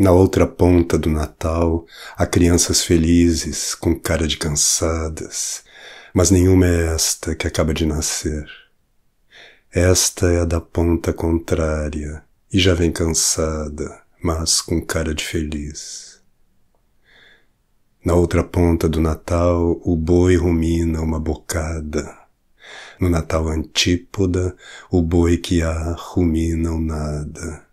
Na outra ponta do Natal, há crianças felizes, com cara de cansadas, mas nenhuma é esta que acaba de nascer. Esta é a da ponta contrária, e já vem cansada, mas com cara de feliz. Na outra ponta do Natal, o boi rumina uma bocada. No Natal antípoda, o boi que há rumina o nada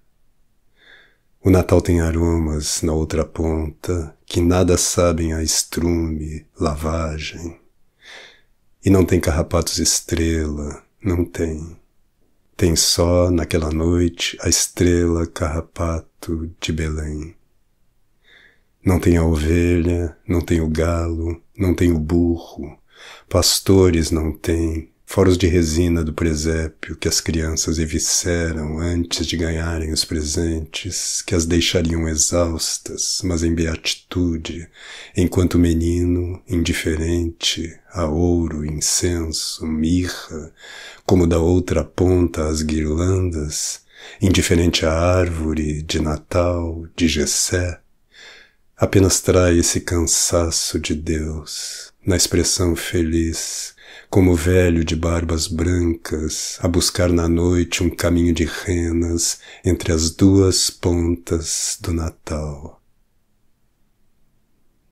o Natal tem aromas na outra ponta que nada sabem a estrume, lavagem. E não tem carrapatos estrela, não tem. Tem só naquela noite a estrela carrapato de Belém. Não tem a ovelha, não tem o galo, não tem o burro, pastores não tem, foros de resina do presépio que as crianças evisceram antes de ganharem os presentes, que as deixariam exaustas, mas em beatitude, enquanto o menino, indiferente a ouro, incenso, mirra, como da outra ponta as guirlandas, indiferente à árvore de Natal, de Gessé, apenas trai esse cansaço de Deus, na expressão feliz, como o velho de barbas brancas, a buscar na noite um caminho de renas entre as duas pontas do Natal.